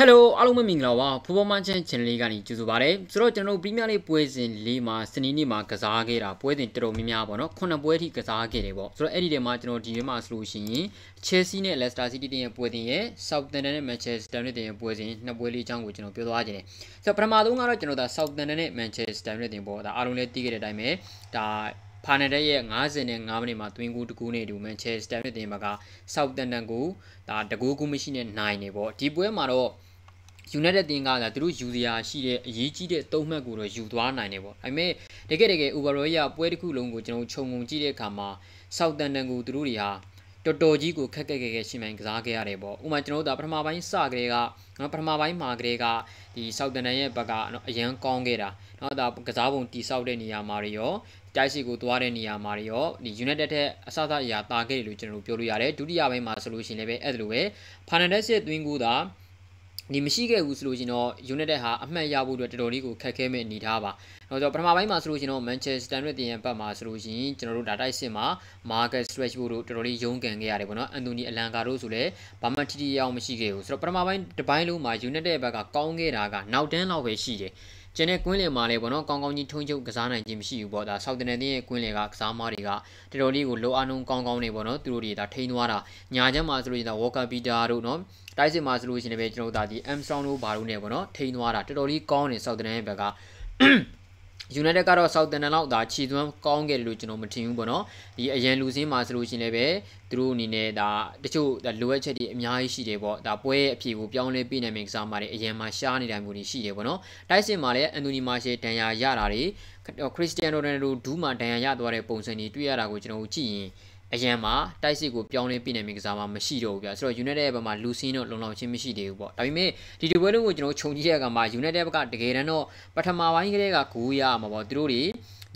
Hello အားလုံးမင်္ဂလာပါဖူဘောမန်ချန် channel လေးကနေကြိုဆိုပါရစေဆိုတော့ကျွန်တော်တို့ Premier League ပွဲစဉ်လေးမှာစနေနေ့မှာကစားခဲ့တာပွဲစဉ်တော်တော်များများပေါ့နော်ခုနှစ်ပွဲထိကစားခဲ့တယ်ပေါ့ဆိုတော့အဲ့ဒီထဲမှာကျွန်တော်ဒီနေ့မှာဆိုလို့ရှိရင် Chelsea နဲ့ Leicester City တင်ရဲ့ပွဲစဉ်ရဲ့ Southampton နဲ့ Manchester United တင်ရဲ့ပွဲစဉ်နှစ်ပွဲလေးအကြောင်းကိုကျွန်တော်ပြောသွားခြင်းတယ်ဆိုတော့ပထမဆုံးကတော့ကျွန်တော်ဒါ Southampton နဲ့ Manchester United တင်ပေါ့ဒါအားလုံးလည်းသိခဲ့တဲ့အတိုင်းပဲဒါဖာနန်ဒက်ရဲ့55မိနစ်မှာတွင်ကူတကူနဲ့အတူမန်ချက်စတာနဲ့တင်ပါကဆောက်တန်တန်ကိုဒါတကူကူမရှိနဲ့နိုင်နေပေါ့ဒီပွဲမှာတော့ United တင်ကလာသူတို့ယူစရာရှိတဲ့အရေးကြီးတဲ့သုံးမှတ်ကိုတော့ယူသွားနိုင်တယ်ပေါ့။ဒါပေမဲ့တကယ်တကယ် overall ရပွဲတစ်ခုလုံးကိုကျွန်တော်ခြုံငုံကြည့်တဲ့အခါမှာ Southampton ကိုသူတို့တွေဟာတော်တော်ကြီးကိုခက်ခက်ခဲခဲရှင်မိုင်ကစားခဲ့ရတယ်ပေါ့။ဥပမာကျွန်တော်တို့ကပထမပိုင်းစကလေးကနော်ပထမပိုင်းမှာကလေးကဒီ Southampton ရဲ့ဘက်ကနော်အရန်ကောင်းခဲ့တာ။နော်ဒါကစားပုံတိဆောက်တဲ့နေရာမှာတွေရောတိုက်စီကိုသွားတဲ့နေရာမှာတွေရောဒီ United ထက်အစအစအရာ တာခဲ့တယ်လို့ကျွန်တော်တို့ပြောလို့ရတယ်။ဒုတိယပိုင်းမှာဆိုလို့ရှိရင်လည်းပဲအဲ့ဒါလိုပဲ Fernandez ရဲ့ twin ကိုသာနေမရှိခဲ့ဘူးဆိုလို့ရှင်တော့ United ဟာအမှတ်ရဖို့အတွက်တော်တော်လေးကိုခက်ခဲမဲ့အနေထားပါ။တော့ပထမပိုင်းမှာဆိုလို့ရှင်တော့ Manchester United တင်ရပတ်မှာဆိုလို့ရှင်ကျွန်တော်တို့ဒါတိုက်စစ်မှာ Marcus Rashford တို့တော်တော်လေးရုန်းကန်ခဲ့ရတယ်ပေါ့နော်။ Anthony Elanga တို့ဆိုလည်းဘာမှထိထိရောက်မရှိခဲ့ဘူး။ဆိုတော့ပထမပိုင်းတစ်ပိုင်းလုံးမှာ United ဘက်ကကောင်းခဲ့တာကနောက်တန်းလောက်ပဲရှိတယ်။ကျန်တဲ့ကွင်းလယ်မှာလည်းပေါ့နော်ကောင်းကောင်းကြီးထုံးချုပ်ကစားနိုင်ခြင်းမရှိဘူးပေါ့ဒါဆောက်တနယ်တင်းရဲ့ကွင်းလယ်ကကစားမားတွေကတော်တော်လေးကိုလိုအနှုံကောင်းကောင်းနေပေါ့နော်သူတို့တွေဒါထိန်းသွားတာညာချမ်းမှာဆိုလို့ရင်ဒါဝေါ်ကာပီတာတို့နော်တိုက်စစ်မှာဆိုလို့ရှင်လည်းပဲကျွန်တော်တို့ဒါဒီအမ်စတောင်းတို့ဘာတို့နေပေါ့နော်ထိန်းသွားတာတော်တော်လေးကောင်းနေဆောက်တနယ်ရဲ့ဘက်က United ကတော့ Southampton လောက်ဒါခြေသွမ်းကောင်းခဲ့လို့ကျွန်တော်မထင်ဘူးပေါ့နော်ဒီအရန်လူစင်းမှာဆိုလို့ရှိရင်လည်းပဲသူတို့အနေနဲ့ဒါတချို့လိုအပ်ချက်တွေအများကြီးရှိတယ်ပေါ့ဒါပွဲရဲ့အဖြေကိုပြောင်းလဲပေးနိုင်မယ့်ကစားမတွေအရန်မှာရှားနေတာမျိုးတွေရှိတယ်ပေါ့နော်တိုက်စင်မှာလည်းအန်တိုနီမာရှယ်ဒန်ယာရတာတွေခရစ်စတီယန်ရိုနယ်ဒိုဒူးမှာဒန်ယာရသွားတဲ့ပုံစံတွေတွေ့ရတာကိုကျွန်တော်ကြည့်ရင်အရန်မှာတိုက်စစ်ကိုပြောင်းလဲပြည်နယ်မြေကစားမှာမရှိတော့ဘူးဗျာဆိုတော့ United ရဲ့ဘက်မှာလူစင်းတော့လုံလောက်ချင်းမရှိသေးဘူးပေါ့ဒါပေမဲ့ဒီဒီပွဲလုံးကိုကျွန်တော်ခြုံကြည့်တဲ့အခါမှာ United ဘက်ကတကယ်တမ်းတော့ပထမပိုင်းကတည်းကဂိုးရမှာပေါ့သူတို့တွေ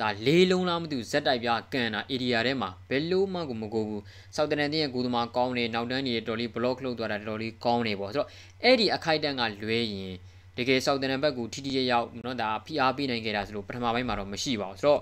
ဒါလေးလုံးလားမသိဘူးဇက်တိုက်ပြကန်တာ area ထဲမှာဘယ်လိုမှကိုမကိုဘူးစောက်တန်တင်းရဲ့ဂိုးသမားကောင်းနေနောက်တန်းနေတဲ့တော်လေး block လုပ်သွားတာတော်လေးကောင်းနေပေါ့ဆိုတော့အဲ့ဒီအခိုက်အတန့်ကလွဲရင်တကယ်စောက်တန်ဘက်ကထိထိရရောက်နော်ဒါဖိအားပေးနိုင်ခဲ့တာဆိုလို့ပထမပိုင်းမှာတော့မရှိပါဘူးဆိုတော့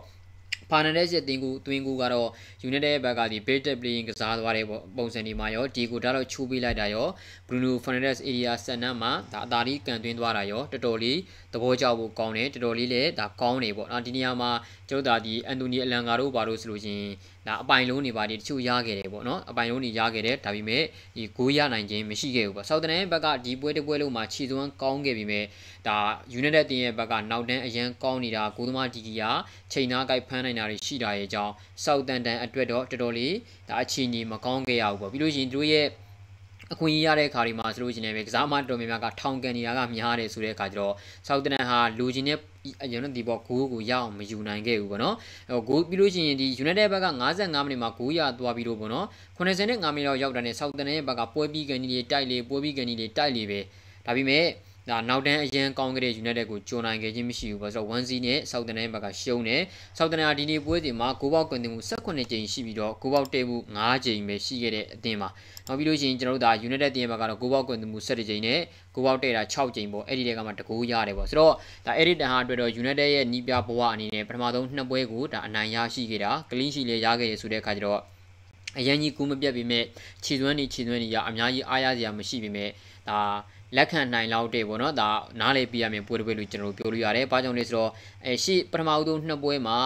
။ဖာနန်ဒက်ရဲ့တင်ကူတွင်ကူကတော့ United ဘက်ကဒီ bait playing ကစားသွားတဲ့ပုံစံဒီမှာရောဒီကိုဒါတော့ချိုးပေးလိုက်တာရော Bruno Fernandes area စက်နန်းမှာဒါအသာလေးကန်သွင်းသွားတာရောတော်တော်လေးသဘောကျဖို့ကောင်းတယ်တော်တော်လေးလည်းဒါကောင်းနေပေါ့။နော်ဒီနေရာမှာကျုပ်တို့ဒါဒီ Anthony Elanga တို့ပါလို့ဆိုလို့ရှင်ဒါအပိုင်လုံးတွေပါတယ်တချို့ရခဲ့တယ်ပေါ့နော်အပိုင်လုံးတွေရခဲ့တယ်ဒါပေမဲ့ဒီဂိုးရနိုင်ခြင်းမရှိခဲ့ဘူးပေါ့ဆောက်တန်ဘက်ကဒီပွဲတစ်ပွဲလုံးမှာခြေစွမ်းကောင်းခဲ့ပြီးမဲ့ဒါ United တင်ရဲ့ဘက်ကနောက်တန်းအရန်ကောင်းနေတာကိုသမားဒီဂီယာချိန်နာကိုက်ဖမ်းနိုင်တာတွေရှိတာရဲ့အကြောင်းဆောက်တန်တန်အတွက်တော့တော်တော်လေးဒါအခြေအနေမကောင်းခဲ့ရဘူးပေါ့ပြီးလို့ရှိရင်တို့ရဲ့အခွင့်အရေးရတဲ့ခါဒီမှာဆိုလို့ရှိရင်လည်းကစားမတော်များများကထောင်ကန်နေရကများတယ်ဆိုတဲ့အခါကျတော့ဆောက်တနန်ဟာလူချင်းနဲ့အရင်ကဒီဘောဂိုးကိုရအောင်မယူနိုင်ခဲ့ဘူးပေါ့နော်ဟိုဂိုးပြီးလို့ရှိရင်ဒီ United ဘက်က55မိနစ်မှာဂိုးရသွားပြီးတော့ပေါ့နော်85မိနစ်လောက်ရောက်တာနဲ့ဆောက်တနန်ရဲ့ဘက်ကပွဲပြီးကန်ကြီးတွေတိုက်လေပွဲပြီးကန်ကြီးတွေတိုက်လေပဲဒါပေမဲ့ဒါနောက်တန်းအရင်ကောင်းကလေး United ကိုကြုံနိုင်ခဲ့ခြင်းမရှိဘူးဆိုတော့1-0နဲ့ Southampton ဘက်ကရှုံးတယ်။ Southampton ကဒီနေ့ပွဲစဉ်မှာ9ပေါက်ကွန်တင်မှု18ကြိမ်ရှိပြီးတော့9ပေါက်တဲမှု9ကြိမ်ပဲရှိခဲ့တဲ့အသင်းပါ။နောက်ပြီးလို့ရှိရင်ကျွန်တော်တို့ဒါ United တင်ဘက်ကတော့9ပေါက်ကွန်တင်မှု17ကြိမ်နဲ့9ပေါက်တဲတာ6ကြိမ်ပေါ့အဲ့ဒီတွေကမှတကူရတယ်ပေါ့ဆိုတော့ဒါအဲ့ဒီတန်ဟာအတွက်တော့ United ရဲ့နီးပြဘဝအနေနဲ့ပထမဆုံးနှစ်ပွဲကိုဒါအနိုင်ရရှိခဲ့တာ clean sheet လည်းရခဲ့ရဆိုတဲ့အခါကျတော့အရင်ကြီးကူးမပြတ်ပေမဲ့ခြေသွမ်းနေခြေသွမ်းနေရအများကြီးအားရစရာမရှိပေမဲ့ဒါလက်ခံနိုင်လောက်တဲ့ပေါ့နော်ဒါနားလေပြရမယ်ပွဲတစ်ပွဲလို့ကျွန်တော်တို့ပြောလို့ရတယ်။ဘာကြောင့်လဲဆိုတော့အဲရှေ့ပထမဦးဆုံးနှစ်ပွဲမှာ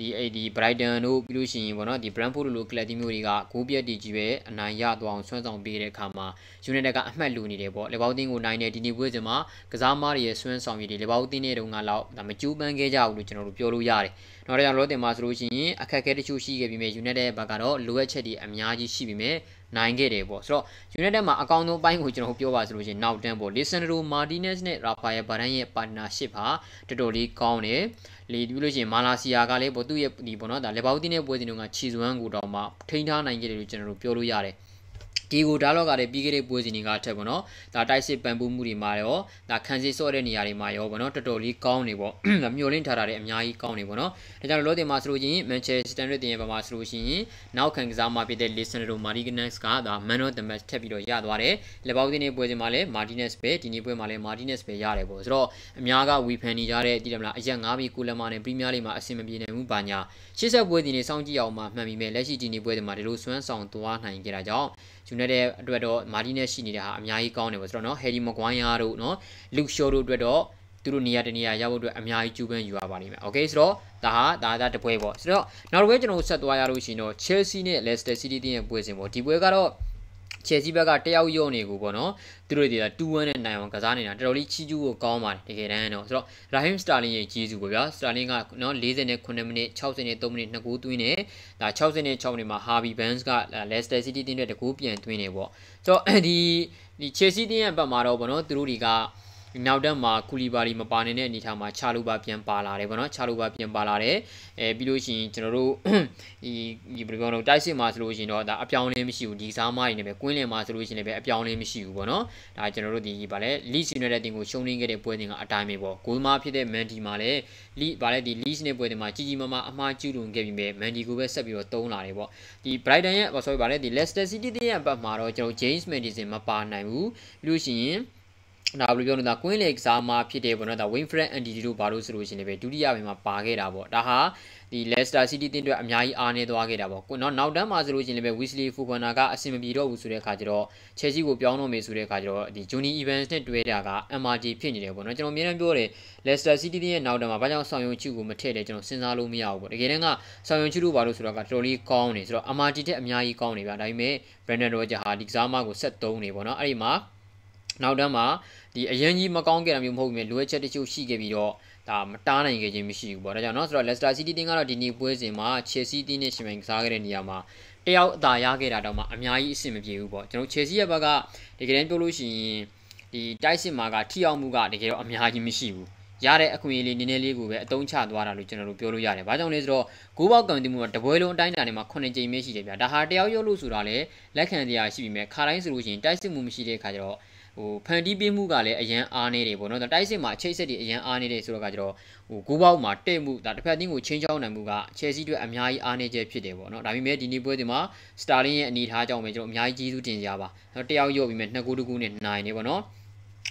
ဒီအဲ့ဒီ Brighton တို့ပြီးလို့ရှိရင်ပေါ့နော်ဒီ Brentford လိုကလပ်တီမျိုးတွေက9ပြက်တီကြီးပဲအနိုင်ရသွားအောင်ဆွမ်းဆောင်ပေးတဲ့အခါမှာ United ကအမှတ်လူနေတယ်ပေါ့လေဘောက်တင်းကိုနိုင်တဲ့ဒီနေ့ပွဲစဉ်မှာကစားမားတွေရဲ့ဆွမ်းဆောင်ရည်တွေလေဘောက်တင်းတွေတုန်းကလောက်ဒါမကျူးပန်းခဲ့ကြဘူးလို့ကျွန်တော်တို့ပြောလို့ရတယ်။နောက်တစ်ခါလောတင်မှာဆိုလို့ရှိရင်အခက်အခဲတချို့ရှိခဲ့ပြီးမြဲ United ဘက်ကတော့လိုအပ်ချက်တွေအများကြီးရှိပြီးမြဲနိုင်ခဲ့တယ်ပေါ့ဆိုတော့ United မှာအကောင်ဆုံးအပိုင်းကိုကျွန်တော်ပြောပါဆိုလို့ရှိရင်နောက်တန်းပေါ့ Lisandro Martinez နဲ့ Rafael Varane ရဲ့ partnership ဟာတော်တော်လေးကောင်းတယ်။လေပြီးလို့ရှိရင်မာလာစီယာကလည်းပေါ့သူ့ရဲ့ဒီပေါ့နော်ဒါလေဘာဦးတင်ရဲ့ပွဲစဉ်တွေကခြေစွမ်းကိုတော့မှထိန်းထားနိုင်ကြတယ်လို့ကျွန်တော်တို့ပြောလို့ရတယ်။ဒီကိုဒါလော့ကလည်းပြီးခဲ့တဲ့ပွဲစဉ်တွေကထက်ပေါ့နော်ဒါတိုက်စစ်ပန်ပူးမှုတွေမှာရောဒါခံစစ်ဆော့တဲ့နေရာတွေမှာရောပေါ့နော်တော်တော်လေးကောင်းနေပေါ့မျောလင်းထားတာလည်းအများကြီးကောင်းနေပေါ့နော်ဒါကြောင့်လောတင်မှာဆိုလို့ရှိရင် Manchester United တင်ရဲ့ပမာဆိုလို့ရှိရင်နောက်ခံကစားမှာဖြစ်တဲ့ Listener တို့ Martinez ကဒါ Man of the Match ထပ်ပြီးတော့ရသွားတယ်လက်ပေါက်တင်ရဲ့ပွဲစဉ်မှာလည်း Martinez ပဲဒီနေ့ပွဲမှာလည်း Martinez ပဲရတယ်ပေါ့ဆိုတော့အများကဝီဖန်နေကြတဲ့ဒီတမလားအရက်၅ပြီးကိုလမနဲ့ Premier League မှာအဆင်မပြေနိုင်ဘူးဘာညာရှေ့ဆက်ပွဲစဉ်တွေစောင့်ကြည့်အောင်မှမှန်ပြီမဲ့လက်ရှိဒီနေ့ပွဲစဉ်မှာဒီလိုဆွမ်းဆောင်သွားနိုင်ကြတာကြောင့် United အတွက်တော့ Martinez ရှိနေတာဟာအများကြီးကောင်းတယ်ပေါ့ဆိုတော့နော် Harry Maguire တို့နော် Luke Shaw တို့အတွက်တော့သူတို့နေရာတနေရာရောက်ဖို့အတွက်အများကြီးကြိုးပမ်းယူရပါလိမ့်မယ်။ Okay ဆိုတော့ဒါဟာဒါဒါတပွဲပေါ့ဆိုတော့နောက်တစ်ပွဲကျွန်တော်ဆက်သွားရလို့ရှိရင်တော့ Chelsea နဲ့ Leicester City တင်းရဲ့ပွဲစဉ်ပေါ့ဒီပွဲကတော့ချယ်ဆီဘက်ကတယောက်ယော့နေကိုပေါ့နော်သူတို့တွေက2-1နဲ့နိုင်အောင်ကစားနေတာတော်တော်လေးချီးကျူးဖို့ကောင်းပါတယ်တကယ်တမ်းတော့ဆိုတော့ရာဟင်စတာလင်ရဲ့ကျေးဇူးပေါ့ဗျာစတာလင်ကနော်49မိနစ်60နဲ့3မိနစ်2ဂိုးသွင်းတယ်ဒါ60နဲ့6မိနစ်မှာ Harvey Barnes က Leicester City တင်းတဲ့တကူပြန်သွင်းတယ်ပေါ့ဆိုတော့ဒီဒီ Chelsea တင်းရဲ့ဘက်မှာတော့ပေါ့နော်သူတို့တွေကနောက်တက်မှာကူလီဘာလီမပါနေတဲ့အနေအထားမှာချာလိုပါပြန်ပါလာတယ်ဗောနော်ချာလိုပါပြန်ပါလာတယ်အဲပြီးလို့ရှိရင်ကျွန်တော်တို့ဒီဒီဘယ်လိုပြောလဲတိုက်စစ်မှာဆိုလို့ရှိရင်တော့ဒါအပြောင်းလဲမရှိဘူးဒီစားမရင်းနဲ့ပဲကွင်းလင်မှာဆိုလို့ရှိရင်လည်းပဲအပြောင်းလဲမရှိဘူးဗောနော်ဒါကျွန်တော်တို့ဒီဗာလဲ Leeds United တင်ကိုရှုံးနေခဲ့တဲ့ပွဲစဉ်ကအတိုင်းပဲပေါ့ဂိုးမားဖြစ်တဲ့ Mandy မှာလည်း Leeds ဗာလဲဒီ Leeds နဲ့ပွဲစဉ်မှာကြီးကြီးမားမားအမှားကျူးလွန်ခဲ့ပြီးမဲ့ Mandy ကိုပဲဆက်ပြီးတော့တုံးလာတယ်ပေါ့ဒီ Brighton ရဲ့ sorry ဗာလဲဒီ Leicester City ရဲ့ဘက်မှာတော့ကျွန်တော် James Madison မပါနိုင်ဘူးပြီးလို့ရှိရင်ဒါဘယ်လိုပြောနေတာကွင်းလေကစားမှာဖြစ်တယ်ပေါ့နော်ဒါ Winfred and Didi တို့ဘာလို့ဆိုလို့ရှိရင်လည်းပဲဒုတိယပိုင်းမှာပါခဲ့တာပေါ့ဒါဟာဒီ Leicester City တင်းအတွက်အများကြီးအားနည်းသွားခဲ့တာပေါ့နော်နောက်တန်းမှာဆိုလို့ရှိရင်လည်းပဲ Wesley Fofana ကအဆင်မပြေတော့ဘူးဆိုတဲ့အခါကျတော့ Chelsea ကိုပြောင်းတော့မယ်ဆိုတဲ့အခါကျတော့ဒီ Johnny Evans နဲ့တွဲတာက MRG ဖြစ်နေတယ်ပေါ့နော်ကျွန်တော်အများအားပြောတယ် Leicester City တင်းရဲ့နောက်တန်းမှာဘာကြောင့်ဆောင်ရုံချူကိုမထည့်လဲကျွန်တော်စဉ်းစားလို့မရဘူးပေါ့တကယ်တမ်းကဆောင်ရုံချူတို့ဘာလို့ဆိုတော့ကတော်တော်လေးကောင်းနေဆိုတော့ MRG တက်အများကြီးကောင်းနေဗျာဒါပေမဲ့ Brandon Rodgers ဟာဒီကစားမကိုဆက်သုံးနေပေါ့နော်အဲ့ဒီမှာနောက်တန်းမှာဒီအရင်ကြီးမကောင်းခဲ့တာမျိုးမဟုတ်ပေမဲ့လိုအပ်ချက်တချို့ရှိခဲ့ပြီးတော့ဒါမတားနိုင်ခဲ့ခြင်းမရှိဘူးပေါ့ဒါကြောင့်เนาะဆိုတော့ Leicester City တင်းကတော့ဒီနေ့ပွဲစဉ်မှာ Chelsea တင်းနဲ့ရှင်ပိုင်ကစားခဲ့တဲ့နေရာမှာတယောက်အသာရခဲ့တာတော့မှအများကြီးအဆင်မပြေဘူးပေါ့ကျွန်တော် Chelsea ရဲ့ဘက်ကတကယ်တမ်းပြောလို့ရှိရင်ဒီတိုက်စစ်မှာကထိအောင်မှုကတကယ်တော့အများကြီးမရှိဘူးရတဲ့အခွင့်အရေးလေးနည်းနည်းလေးကိုပဲအတုံးချသွားတာလို့ကျွန်တော်တို့ပြောလို့ရတယ်။ဘာကြောင့်လဲဆိုတော့ကိုးပေါက်ကန်တီမှုကတပွဲလုံးအတိုင်းအတာနဲ့မှ9ကြိမ်ပဲရှိတယ်ဗျာ။ဒါဟာတယောက်ရုပ်လို့ဆိုတာလေလက်ခံတရားရှိပြီမဲ့ခါတိုင်းဆိုလို့ရှိရင်တိုက်စစ်မှုမရှိတဲ့အခါကျတော့ဟိုဖန်တီးပေးမှုကလည်းအရန်အားနေတယ်ပေါ့နော်တိုက်စစ်မှာအချိတ်ဆက်တွေအရန်အားနေတယ်ဆိုတော့ကကျတော့ဟိုဂိုးပေါက်မှာတဲ့မှုဒါတစ်ဖက်တင်းကိုချင်းချောင်းနိုင်မှုကချယ်ဆီအတွက်အများကြီးအားနေချက်ဖြစ်တယ်ပေါ့နော်ဒါပေမဲ့ဒီနေ့ပွဲတွေမှာစတာလင်းရဲ့အနေထားကြောင့်ပဲကျတော့အများကြီးကျေးဇူးတင်ကြပါတယောက်ရုပ်ပြီးမဲ့နှစ်ကူးတကူးနဲ့နိုင်နေပေါ့နော်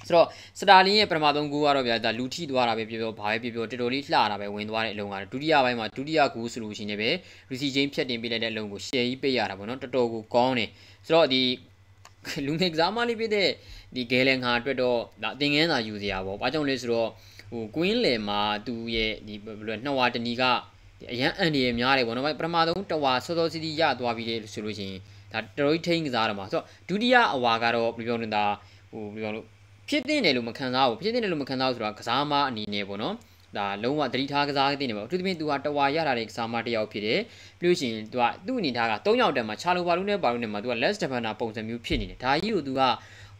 ဆိုတော့စတာလင်းရဲ့ပထမဆုံးဂိုးကတော့ဗျာဒါလူထိသွားတာပဲပြောပြောဘာပဲပြောပြောတော်တော်လေးလှတာပဲဝင်သွားတဲ့အလုံးကဒုတိယပိုင်းမှာဒုတိယဂိုးဆိုလို့ရှိရင်လည်းပဲရူစီချင်းဖြတ်တင်ပေးလိုက်တဲ့အလုံးကိုရှယ်ကြီးပေးရတာပေါ့နော်တော်တော်ကိုကောင်းတယ်ဆိုတော့ဒီလူငယ်ကစားမလေးပြတဲ့ဒီ Galen ဟာအတွက်တော့ဒါအသင်ငန်းသာယူစရာပေါ့။ဘာကြောင့်လဲဆိုတော့ဟို Queen လေမှာသူ့ရဲ့ဒီဘယ်လိုနှစ်ဝါတနီကအရန်အန်ဒီရများတယ်ပေါ့နော်။ပထမဆုံးတဝါစောစောစီးစီးရသွားပြီးတယ်ဆိုလို့ရှိရင်ဒါတရိုက်ထိန်ကစားရမှာဆိုတော့ဒုတိယအဝါကတော့ဘယ်လိုပြောနေတာဟိုဘယ်လိုလို့ဖြစ်တင်တယ်လို့မခံစားဘူးဖြစ်တင်တယ်လို့မခံစားဘူးဆိုတာကစားမအနေနဲ့ပေါ့နော်ဒါလုံးဝသတိထားကစားတဲ့နေပေါ့အထူးသဖြင့်သူကတဝါရတာတွေကစားမတယောက်ဖြစ်တယ်ပြီးလို့ရှိရင်သူကသူ့အနေထားက၃ယောက်တည်းမှာချာလိုပါလုံးနဲ့ပါလုံးနဲ့မှာသူက less defender ပုံစံမျိုးဖြစ်နေတယ်ဒါကြီးကိုသူက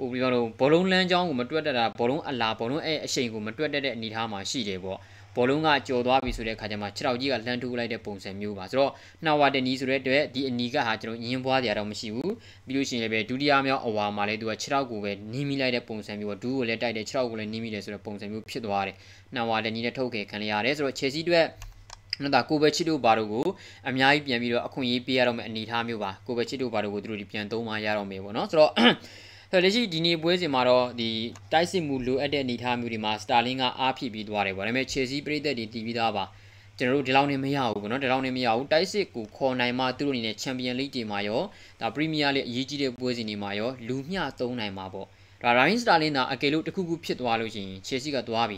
ဟိုဒီကတော့ဘောလုံးလမ်းကြောင်းကိုမတွက်တတ်တာဘောလုံးအလာဘောလုံးအဲ့အချိန်ကိုမတွက်တတ်တဲ့အနေအထားမှာရှိတယ်ပေါ့ဘောလုံးကကြော်သွားပြီဆိုတဲ့အခါကျမှခြေထောက်ကြီးကလှမ်းထိုးလိုက်တဲ့ပုံစံမျိုးပါဆိုတော့နှာဝတနီဆိုတဲ့အတွက်ဒီအနီကဟာကျွန်တော်ညင်းပွားစရာတော့မရှိဘူးပြီးလို့ရှိရင်လည်းပဲဒုတိယမြောက်အဝါမှာလည်းသူကခြေထောက်ကိုပဲနီးမိလိုက်တဲ့ပုံစံမျိုးဒူးကိုလည်းတိုက်တယ်ခြေထောက်ကိုလည်းနီးမိတယ်ဆိုတဲ့ပုံစံမျိုးဖြစ်သွားတယ်နှာဝတနီနဲ့ထုတ်ခဲ့ခံရတယ်ဆိုတော့ခြေစီးအတွက်နော်ဒါကိုဘချစ်တို့ဘာတို့ကိုအများကြီးပြန်ပြီးတော့အခွင့်အရေးပေးရတော့မယ်အနေထားမျိုးပါကိုဘချစ်တို့ဘာတို့ကိုသူတို့ဒီပြန်သုံးမှရတော့မယ်ပေါ့နော်ဆိုတော့ဆိုတော့လက်ရှိဒီနေ့ပွဲစဉ်မှာတော့ဒီတိုက်စစ်မှုလိုအပ်တဲ့အနေအထားမျိုးတွေမှာစတာလင်းကအားဖြည့်ပြီးသွားတယ်ပေါ့ဒါပေမဲ့ချေစီပြည်သက်တွေတည်ပြီးသားပါကျွန်တော်တို့ဒီလောက်နေမရဘူးပေါ့နော်ဒီလောက်နေမရဘူးတိုက်စစ်ကိုခေါ်နိုင်မှသူတို့အနေနဲ့ချန်ပီယံလိတွေမှာရောဒါပရီးမီးယားလိအရေးကြီးတဲ့ပွဲစဉ်တွေမှာရောလူမျှသုံးနိုင်မှာပေါ့ဒါရိုင်းစတာလင်းသာအကယ်လို့တစ်ခုခုဖြစ်သွားလို့ရှိရင်ချေစီကသွားပြီ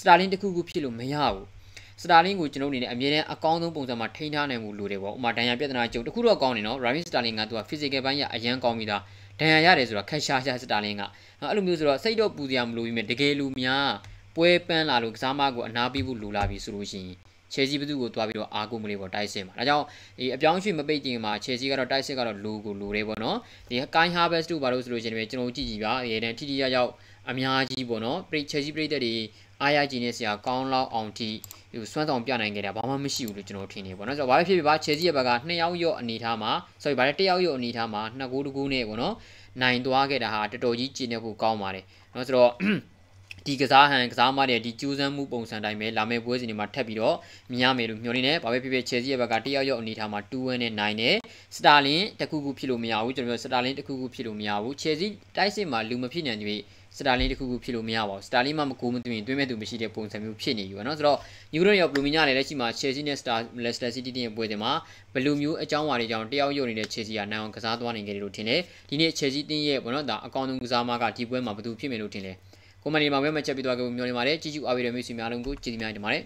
စတာလင်းတစ်ခုခုဖြစ်လို့မရဘူးစတာလင်းကိုကျွန်တော်အနေနဲ့အမြဲတမ်းအကောင်းဆုံးပုံစံမှာထိန်းထားနိုင်မှုလိုတယ်ပေါ့။ဥမာဒဏ်ရာပြဿနာကြုံတခုတော့ကောင်းတယ်နော်။ Ryan Sterling ကသူက physical ပိုင်းကအရန်ကောင်းပြီးသားဒဏ်ရာရတယ်ဆိုတာခက်ရှားရှားစတာလင်းကအဲ့လိုမျိုးဆိုတော့စိတ်တော့ပူစရာမလိုဘူးမြင်တကယ်လူများပွဲပန်းလာလို့ကစားမကိုအနာပေးဖို့လိုလာပြီဆိုလို့ရှိရင်ချဲစီဘသူကိုတွားပြီးတော့အာကိုမလေးပေါ့တိုက်စစ်မှာဒါကြောင့်ဒီအပြောင်းရွှေ့မပိတ်ခင်မှာချဲစီကတော့တိုက်စစ်ကတော့လိုကိုလိုတယ်ပေါ့နော်ဒီကိုင်းဟာဘတ်စ်တို့ဘာလို့ဆိုလို့ရှိရင်ကျွန်တော်ကြည့်ကြည့်ပါရေတန်ထိထိရရောက်အများကြီးပေါ့နော်ပရိချဲစီပရိသက်တွေအားရကြည်နေစရာကောင်းလောက်အောင်ထိဒီစွမ်းဆောင်ပြနိုင်ခဲ့တာဘာမှမရှိဘူးလို့ကျွန်တော်ထင်နေပေါ့နော်ဆိုတော့ဘာပဲဖြစ်ဖြစ်ပါချေစီရဲ့ဘက်က2ယောက်ရော့အနေထားမှာ sorry ဘာလဲ1ယောက်ရော့အနေထားမှာ2ဂိုးတကူးနဲ့ပေါ့နော်နိုင်သွားခဲ့တာဟာတော်တော်ကြီးကျင့်နေဖို့ကောင်းပါတယ်နော်ဆိုတော့ဒီကစားဟန်ကစားမတဲ့ဒီကျူးစမ်းမှုပုံစံတိုင်းပဲလာမယ့်ပွဲစဉ်တွေမှာထပ်ပြီးတော့မြင်ရမယ်လို့မျှော်လင့်နေ။ဘာပဲဖြစ်ဖြစ်ချယ်ဆီရဲ့ဘက်ကတယောက်ယောက်အနေထားမှာ2-1နဲ့နိုင်တယ်။စတာလင်တခုခုဖြစ်လို့မရဘူးကျွန်တော်ပြောစတာလင်တခုခုဖြစ်လို့မရဘူး။ချယ်ဆီတိုက်စစ်မှာလူမဖြစ်နိုင်သေးဘူး။စတာလင်းတစ်ခုခုဖြစ်လို့မရပါဘူးစတာလင်းမှမကူမသွင်းတွင်းမဲ့သူမရှိတဲ့ပုံစံမျိုးဖြစ်နေပြီပေါ့နော်ဆိုတော့နျူရန်ရောဘလူးမီညာလည်းလက်ရှိမှာ Chelsea နဲ့ Star Leicester City တင်ပွဲတွေမှာဘလူးမျိုးအကြောင်းအရာတွေကြောင့်တယောက်ရုပ်နေတဲ့ Chelsea ကနိုင်အောင်ကစားသွားနိုင်ကြတယ်လို့ထင်တယ်ဒီနေ့ Chelsea တင်ရဲ့ပေါ့နော်ဒါအကောင်ဆုံးကစားမကဒီပွဲမှာဘယ်သူဖြစ်မယ်လို့ထင်လဲကိုမန်ဒီမှာပဲမှတ်ချက်ပြီးသွားကြဖို့မျှော်လင့်ပါတယ်ကြီးကျူအားပေးတဲ့မိတ်ဆွေများလုံးကိုကျေးဇူးများတင်ပါတယ်